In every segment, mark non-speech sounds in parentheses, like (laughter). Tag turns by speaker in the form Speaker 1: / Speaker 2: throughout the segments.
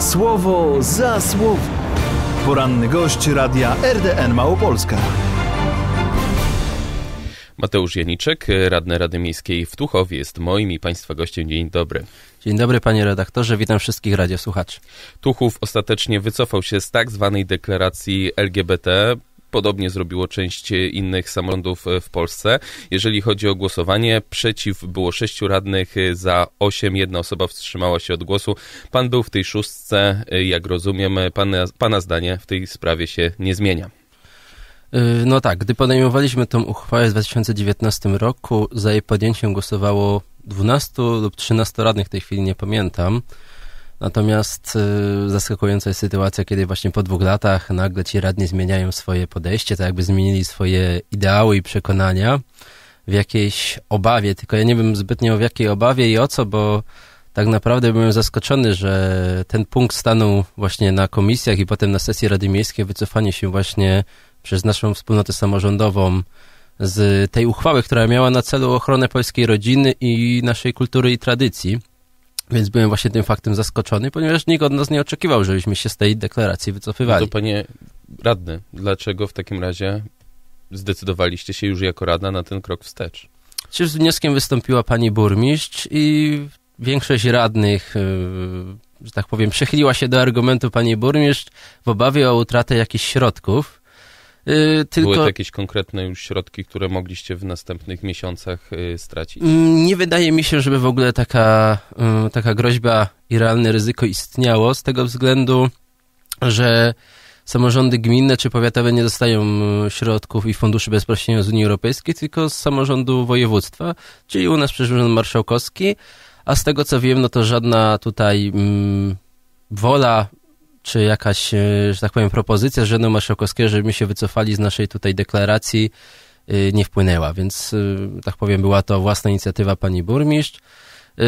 Speaker 1: Słowo za słowo. Poranny gość radia RDN Małopolska. Mateusz Janiczek, radny Rady Miejskiej w Tuchowie, jest moim i Państwa gościem. Dzień dobry. Dzień
Speaker 2: dobry, panie redaktorze. Witam wszystkich radiosłuchaczy.
Speaker 1: Tuchów ostatecznie wycofał się z tak zwanej deklaracji LGBT. Podobnie zrobiło część innych samorządów e, w Polsce. Jeżeli chodzi o głosowanie, przeciw było sześciu radnych e, za osiem. Jedna osoba wstrzymała się od głosu. Pan był w tej szóstce. E, jak rozumiem, pana, pana zdanie w tej sprawie się nie zmienia.
Speaker 2: No tak, gdy podejmowaliśmy tę uchwałę w 2019 roku, za jej podjęciem głosowało 12 lub 13 radnych, w tej chwili nie pamiętam. Natomiast y, zaskakująca jest sytuacja, kiedy właśnie po dwóch latach nagle ci radni zmieniają swoje podejście, tak jakby zmienili swoje ideały i przekonania w jakiejś obawie. Tylko ja nie wiem zbytnio w jakiej obawie i o co, bo tak naprawdę byłem zaskoczony, że ten punkt stanął właśnie na komisjach i potem na sesji Rady Miejskiej, wycofanie się właśnie przez naszą wspólnotę samorządową z tej uchwały, która miała na celu ochronę polskiej rodziny i naszej kultury i tradycji. Więc byłem właśnie tym faktem zaskoczony, ponieważ nikt od nas nie oczekiwał, żebyśmy się z tej deklaracji wycofywali. No to
Speaker 1: panie radny, dlaczego w takim razie zdecydowaliście się już jako rada na ten krok wstecz?
Speaker 2: Przecież z wnioskiem wystąpiła pani burmistrz i większość radnych, e, że tak powiem, przychyliła się do argumentu pani burmistrz w obawie o utratę jakichś środków
Speaker 1: Y, tylko... Były to jakieś konkretne już środki, które mogliście w następnych miesiącach y, stracić? Mm,
Speaker 2: nie wydaje mi się, żeby w ogóle taka, y, taka groźba i realne ryzyko istniało, z tego względu, że samorządy gminne czy powiatowe nie dostają środków i funduszy bezpośrednio z Unii Europejskiej, tylko z samorządu województwa, czyli u nas przez urząd marszałkowski, a z tego co wiem, no to żadna tutaj mm, wola czy jakaś, e, że tak powiem, propozycja z rzędu Marszałkowskiego, że my się wycofali z naszej tutaj deklaracji, e, nie wpłynęła, więc e, tak powiem, była to własna inicjatywa pani burmistrz. Yy,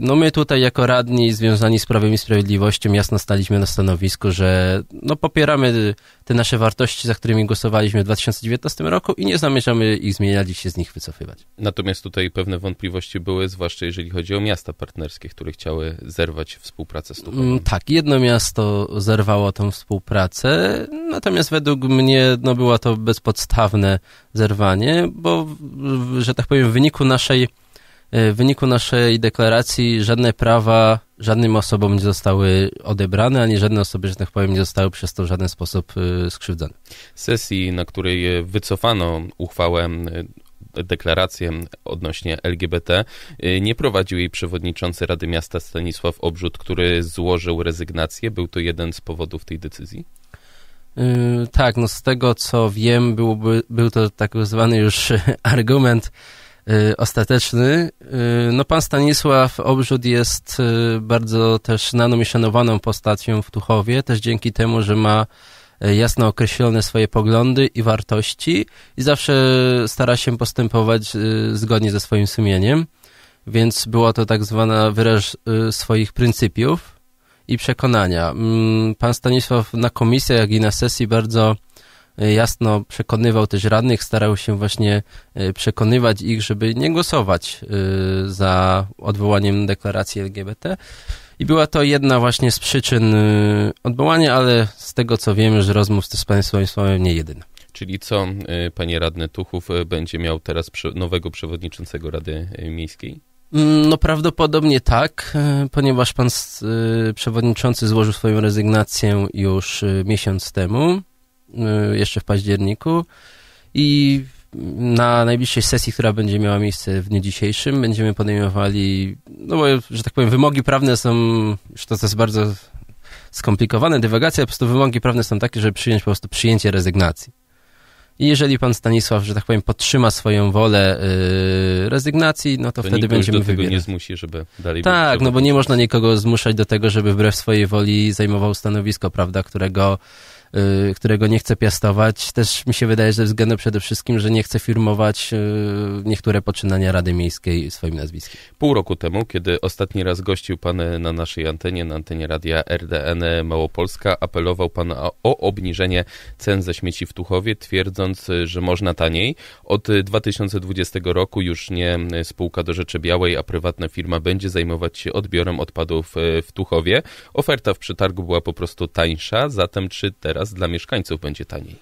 Speaker 2: no my tutaj jako radni związani z Prawem i Sprawiedliwością jasno staliśmy na stanowisku, że no popieramy te nasze wartości, za którymi głosowaliśmy w 2019 roku i nie zamierzamy ich zmieniać i się z nich wycofywać.
Speaker 1: Natomiast tutaj pewne wątpliwości były, zwłaszcza jeżeli chodzi o miasta partnerskie, które chciały zerwać współpracę z Tuchowem.
Speaker 2: Mm, tak, jedno miasto zerwało tą współpracę, natomiast według mnie no, była to bezpodstawne zerwanie, bo, że tak powiem, w wyniku naszej E, w wyniku naszej deklaracji żadne prawa żadnym osobom nie zostały odebrane, ani żadne osoby, że tak powiem, nie zostały przez to w żaden sposób e, skrzywdzone.
Speaker 1: Sesji, na której e, wycofano uchwałę deklarację odnośnie LGBT nie prowadził jej przewodniczący Rady Miasta Stanisław Obrzut, który złożył rezygnację. Był to jeden z powodów tej decyzji?
Speaker 2: Yy, tak, no z tego co wiem, byłby, był to tak zwany już (laughs) argument Y, ostateczny. Y, no pan Stanisław Obrzód jest y, bardzo też znaną i szanowaną postacią w Tuchowie, też dzięki temu, że ma jasno określone swoje poglądy i wartości i zawsze stara się postępować zgodnie ze swoim sumieniem, więc była to tak zwana wyraż swoich pryncypiów i przekonania. Mm, pan Stanisław na komisjach, jak i na sesji bardzo Y, jasno przekonywał też radnych, starał się właśnie y, przekonywać ich, żeby nie głosować y, za odwołaniem deklaracji LGBT. I była to jedna właśnie z przyczyn odwołania, ale z tego co wiem, że rozmów z Państwem
Speaker 1: Sławem nie jedyna. Czyli co, panie radny Tuchów, będzie miał teraz nowego przewodniczącego Rady Miejskiej?
Speaker 2: Mm, no prawdopodobnie tak, ponieważ pan przewodniczący złożył swoją rezygnację już miesiąc temu. Y, jeszcze w październiku i na najbliższej sesji, która będzie miała miejsce w dniu dzisiejszym, będziemy podejmowali, no bo, że tak powiem, wymogi prawne są, już to, to jest bardzo skomplikowane, dywagacja, po prostu wymogi prawne są takie, żeby przyjąć po prostu przyjęcie rezygnacji. I jeżeli pan Stanisław, że tak powiem, podtrzyma swoją wolę yy, rezygnacji, no to, to wtedy będziemy wybierać. nie zmusi, żeby dalej... Tak, no bo nie można nikogo zmuszać do tego, żeby wbrew swojej woli zajmował stanowisko, prawda, którego Y, którego nie chcę piastować. Też mi się wydaje, że ze względu przede wszystkim, że nie chcę firmować y, niektóre poczynania Rady Miejskiej swoim nazwiskiem.
Speaker 1: Pół roku temu, kiedy ostatni raz gościł pan na naszej antenie, na antenie radia RDN Małopolska, apelował pan o obniżenie cen ze śmieci w Tuchowie, twierdząc, że można taniej. Od 2020 roku już nie spółka do rzeczy białej, a prywatna firma będzie zajmować się odbiorem odpadów y, w Tuchowie. Oferta w przetargu była po prostu tańsza, zatem czy teraz teraz dla mieszkańców będzie taniej?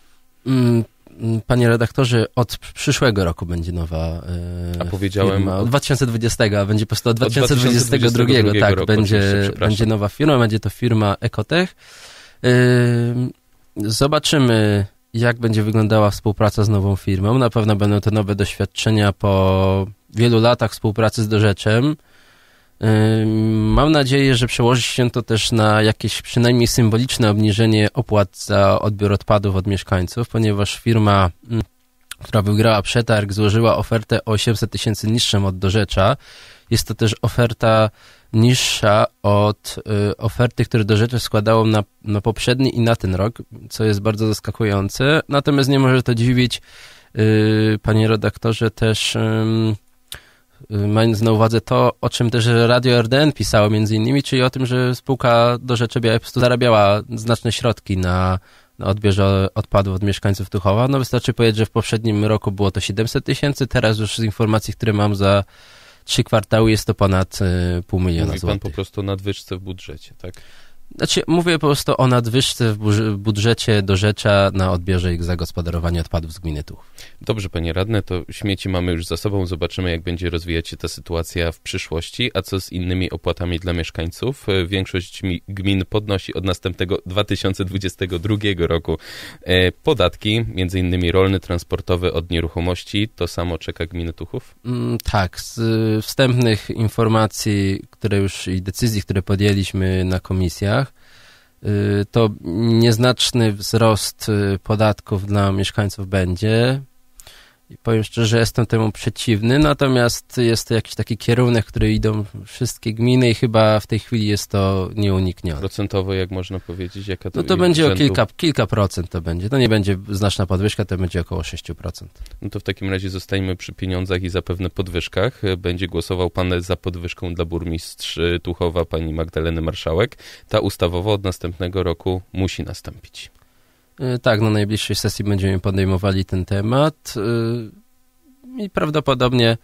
Speaker 2: Mm, mm, panie redaktorze, od przyszłego roku będzie nowa e, A powiedziałem firma. Od 2020, a będzie po prostu od 2022, 2022 tak, roku, będzie, będzie nowa firma, będzie to firma Ecotech. E, zobaczymy, jak będzie wyglądała współpraca z nową firmą. Na pewno będą to nowe doświadczenia po wielu latach współpracy z Dorzeczem. Mam nadzieję, że przełoży się to też na jakieś przynajmniej symboliczne obniżenie opłat za odbiór odpadów od mieszkańców, ponieważ firma, mm, która wygrała przetarg, złożyła ofertę o 800 tysięcy niższą od dorzecza. Jest to też oferta niższa od y, oferty, które dorzecze składało na, na poprzedni i na ten rok, co jest bardzo zaskakujące. Natomiast nie może to dziwić, y, panie redaktorze, też Y, mając na uwadze to, o czym też Radio RDN pisało między innymi, czyli o tym, że spółka do rzeczy białej po prostu zarabiała znaczne środki na, odbierze odpadów od mieszkańców Tuchowa. No wystarczy powiedzieć, że w poprzednim roku było to 700 tysięcy, teraz już z informacji, które mam za trzy kwartały jest to ponad y, pół miliona Mówi złotych.
Speaker 1: pan po prostu o nadwyżce w budżecie, tak?
Speaker 2: Znaczy, mówię po prostu o nadwyżce w budżecie do rzecza na odbiorze i zagospodarowanie odpadów z gminy Tuch.
Speaker 1: Dobrze, panie radny, to śmieci mamy już za sobą. Zobaczymy, jak będzie rozwijać się ta sytuacja w przyszłości. A co z innymi opłatami dla mieszkańców? E, większość gmin podnosi od następnego 2022 roku e, podatki, między innymi rolny, transportowy od nieruchomości. To samo czeka gminy Tuchów?
Speaker 2: Mm, tak. Z e, wstępnych informacji, które już i decyzji, które podjęliśmy na komisjach, Y, to nieznaczny wzrost y, podatków dla mieszkańców będzie. I powiem szczerze, jestem temu przeciwny, natomiast jest to jakiś taki kierunek, który idą wszystkie gminy i chyba w tej chwili jest to
Speaker 1: nieuniknione. Procentowo, jak można powiedzieć, jaka to No to będzie rzędu? o kilka,
Speaker 2: kilka procent to będzie. To nie będzie znaczna podwyżka, to będzie około 6%.
Speaker 1: No to w takim razie zostajmy przy pieniądzach i zapewne podwyżkach. Będzie głosował pan za podwyżką dla burmistrz Tuchowa, pani Magdaleny Marszałek. Ta ustawowo od następnego roku musi nastąpić.
Speaker 2: E, tak, na najbliższej sesji będziemy podejmowali ten temat e, i prawdopodobnie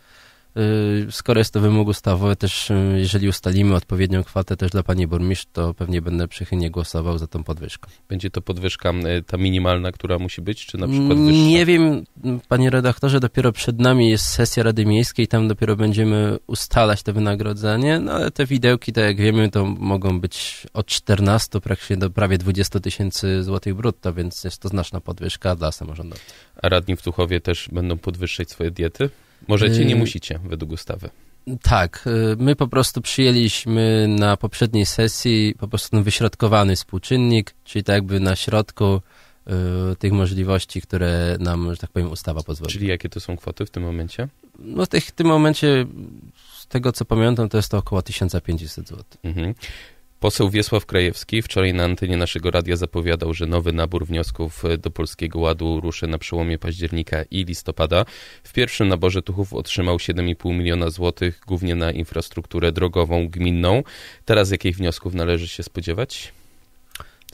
Speaker 2: Y, skoro jest to wymóg ustawowy, też y, jeżeli ustalimy odpowiednią kwotę też dla pani burmistrz,
Speaker 1: to pewnie będę przychylnie głosował za tą podwyżką. Będzie to podwyżka y, ta minimalna, która musi być, czy na mm, przykład wyższa?
Speaker 2: Nie wiem, panie redaktorze, dopiero przed nami jest sesja Rady Miejskiej, tam dopiero będziemy ustalać te wynagrodzenie, no ale te widełki, tak jak wiemy, to mogą być od 14 praktycznie do prawie 20 tysięcy złotych brutto, więc jest to znaczna podwyżka
Speaker 1: dla samorządu. A radni w Tuchowie też będą podwyższać swoje diety? Możecie, nie y, musicie, według ustawy.
Speaker 2: Tak, y, my po prostu przyjęliśmy na poprzedniej sesji po prostu wyśrodkowany współczynnik, czyli tak jakby na środku y, tych możliwości, które nam, że tak powiem, ustawa pozwoli. Czyli jakie to są kwoty w tym momencie? No tych, w tym momencie, z tego co pamiętam, to jest to około 1500 zł.
Speaker 1: Mhm. Poseł Wiesław Krajewski wczoraj na antenie naszego radia zapowiadał, że nowy nabór wniosków do Polskiego Ładu ruszy na przełomie października i listopada. W pierwszym naborze Tuchów otrzymał 7,5 miliona złotych, głównie na infrastrukturę drogową gminną. Teraz jakich wniosków należy się spodziewać?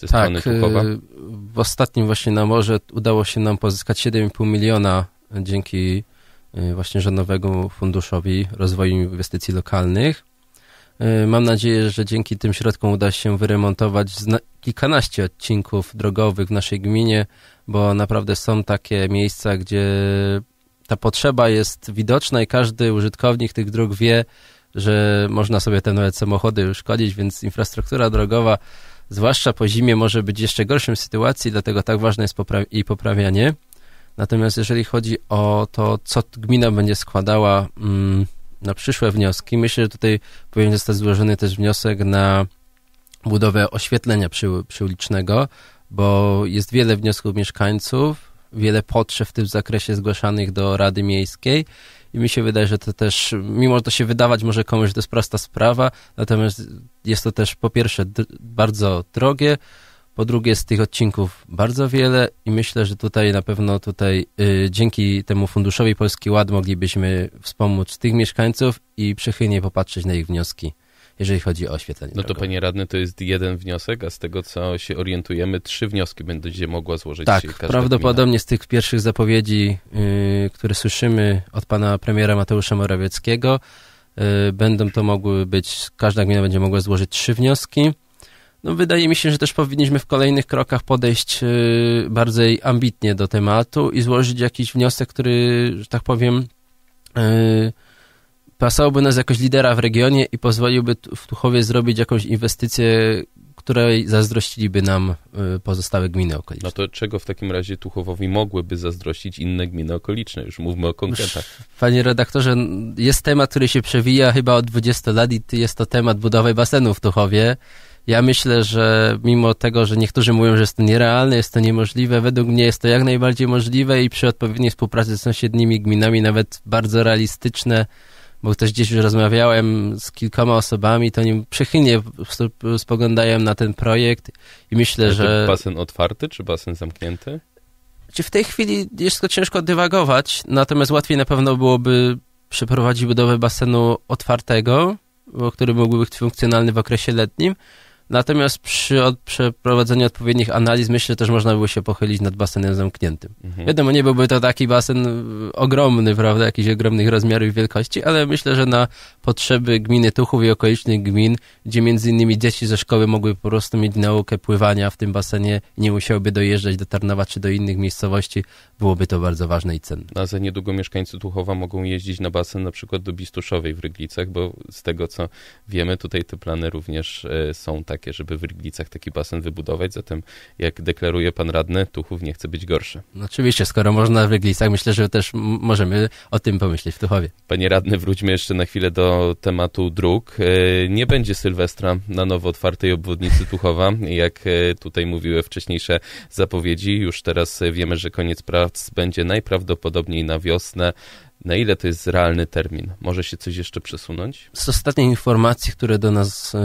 Speaker 1: Ze tak, Tuchowa? Y,
Speaker 2: w ostatnim właśnie naborze udało się nam pozyskać 7,5 miliona dzięki y, właśnie Rządowego Funduszowi Rozwoju Inwestycji Lokalnych. Y, mam nadzieję, że dzięki tym środkom uda się wyremontować kilkanaście odcinków drogowych w naszej gminie, bo naprawdę są takie miejsca, gdzie ta potrzeba jest widoczna i każdy użytkownik tych dróg wie, że można sobie te nowe samochody uszkodzić, więc infrastruktura drogowa, zwłaszcza po zimie, może być jeszcze gorszym sytuacji, dlatego tak ważne jest popra jej poprawianie. Natomiast jeżeli chodzi o to, co gmina będzie składała... Mm, na przyszłe wnioski. Myślę, że tutaj powinien zostać złożony też wniosek na budowę oświetlenia przy, przyulicznego, bo jest wiele wniosków mieszkańców, wiele potrzeb w tym zakresie zgłaszanych do Rady Miejskiej i mi się wydaje, że to też, mimo że to się wydawać może komuś, to jest prosta sprawa, natomiast jest to też po pierwsze bardzo drogie, po drugie, z tych odcinków bardzo wiele i myślę, że tutaj na pewno tutaj y, dzięki temu Funduszowi Polski Ład moglibyśmy wspomóc tych mieszkańców i przychylnie popatrzeć na ich wnioski jeżeli chodzi o oświetlenie. No to
Speaker 1: panie radny, to jest jeden wniosek, a z tego co się orientujemy, trzy wnioski będzie mogła złożyć tak, prawdopodobnie
Speaker 2: gmina. z tych pierwszych zapowiedzi, y, które słyszymy od pana premiera Mateusza Morawieckiego, y, będą to mogły być, każda gmina będzie mogła złożyć trzy wnioski. No, wydaje mi się, że też powinniśmy w kolejnych krokach podejść y, bardziej ambitnie do tematu i złożyć jakiś wniosek, który, że tak powiem, y, pasowałby nas jakoś lidera w regionie i pozwoliłby w Tuchowie zrobić jakąś inwestycję,
Speaker 1: której zazdrościliby nam y, pozostałe gminy okoliczne. No to czego w takim razie Tuchowowi mogłyby zazdrościć inne gminy okoliczne? Już mówmy o konkretach.
Speaker 2: Panie redaktorze, jest temat, który się przewija chyba od 20 lat i jest to temat budowy basenu w Tuchowie. Ja myślę, że mimo tego, że niektórzy mówią, że jest to nierealne, jest to niemożliwe, według mnie jest to jak najbardziej możliwe i przy odpowiedniej współpracy z sąsiednimi gminami nawet bardzo realistyczne, bo też gdzieś już rozmawiałem z kilkoma osobami, to oni przychylnie spoglądają na ten projekt i myślę, to że... Basen
Speaker 1: otwarty czy basen zamknięty? Czy
Speaker 2: znaczy, w tej chwili jest to ciężko dywagować, natomiast łatwiej na pewno byłoby przeprowadzić budowę basenu otwartego, który mógłby być funkcjonalny w okresie letnim, Natomiast przy od, przeprowadzeniu odpowiednich analiz, myślę, też można było się pochylić nad basenem zamkniętym. Mhm. Wiadomo, nie byłby to taki basen y, ogromny, prawda, jakichś ogromnych rozmiarów i wielkości, ale myślę, że na potrzeby gminy Tuchów i okolicznych gmin, gdzie między innymi dzieci ze szkoły mogły po prostu mieć naukę pływania w tym basenie nie musiałyby dojeżdżać do Tarnowa czy do innych miejscowości, byłoby to bardzo ważne i cenne.
Speaker 1: a za niedługo mieszkańcy Tuchowa mogą jeździć na basen na przykład do Bistuszowej w Ryglicach, bo z tego co wiemy, tutaj te plany również e, są tak takie, żeby w Ryglicach taki basen wybudować, zatem jak deklaruje pan radny, Tuchów nie chce być gorszy.
Speaker 2: No oczywiście, skoro można w Ryglicach, myślę, że też możemy o tym pomyśleć w Tuchowie.
Speaker 1: Panie radny, wróćmy jeszcze na chwilę do tematu dróg. E, nie będzie Sylwestra na nowo otwartej obwodnicy Tuchowa, jak e, tutaj mówiły wcześniejsze zapowiedzi. Już teraz e, wiemy, że koniec prac będzie najprawdopodobniej na wiosnę. Na ile to jest realny termin? Może się coś jeszcze przesunąć?
Speaker 2: Z ostatnich informacji, które do nas e,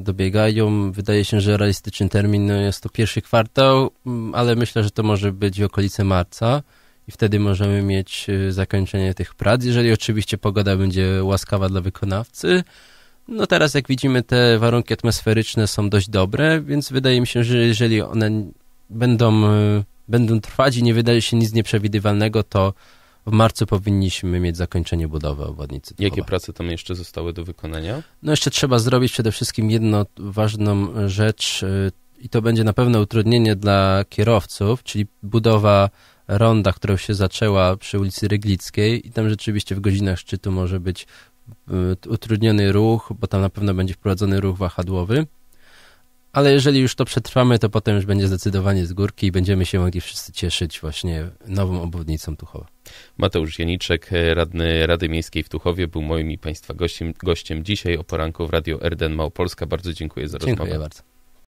Speaker 2: dobiegają, wydaje się, że realistyczny termin no, jest to pierwszy kwartał, mm, ale myślę, że to może być w okolice marca i wtedy możemy mieć e, zakończenie tych prac, jeżeli oczywiście pogoda będzie łaskawa dla wykonawcy. No teraz, jak widzimy, te warunki atmosferyczne są dość dobre, więc wydaje mi się, że jeżeli one będą, e, będą trwać i nie wydaje się nic nieprzewidywalnego, to w marcu powinniśmy mieć zakończenie budowy obwodnicy.
Speaker 1: Tuchowa. Jakie prace tam jeszcze zostały do wykonania?
Speaker 2: No jeszcze trzeba zrobić przede wszystkim jedną ważną rzecz y, i to będzie na pewno utrudnienie dla kierowców, czyli budowa ronda, która się zaczęła przy ulicy Ryglickiej i tam rzeczywiście w godzinach szczytu może być y, utrudniony ruch, bo tam na pewno będzie wprowadzony ruch wahadłowy ale jeżeli już to przetrwamy, to potem już będzie zdecydowanie z górki i będziemy się mogli wszyscy cieszyć właśnie nową obwodnicą Tuchowa.
Speaker 1: Mateusz Janiczek, e, radny Rady Miejskiej w Tuchowie, był moim i Państwa gościem, gościem dzisiaj o poranku w Radio Erden Małopolska. Bardzo dziękuję za dziękuję rozmowę. Dziękuję bardzo.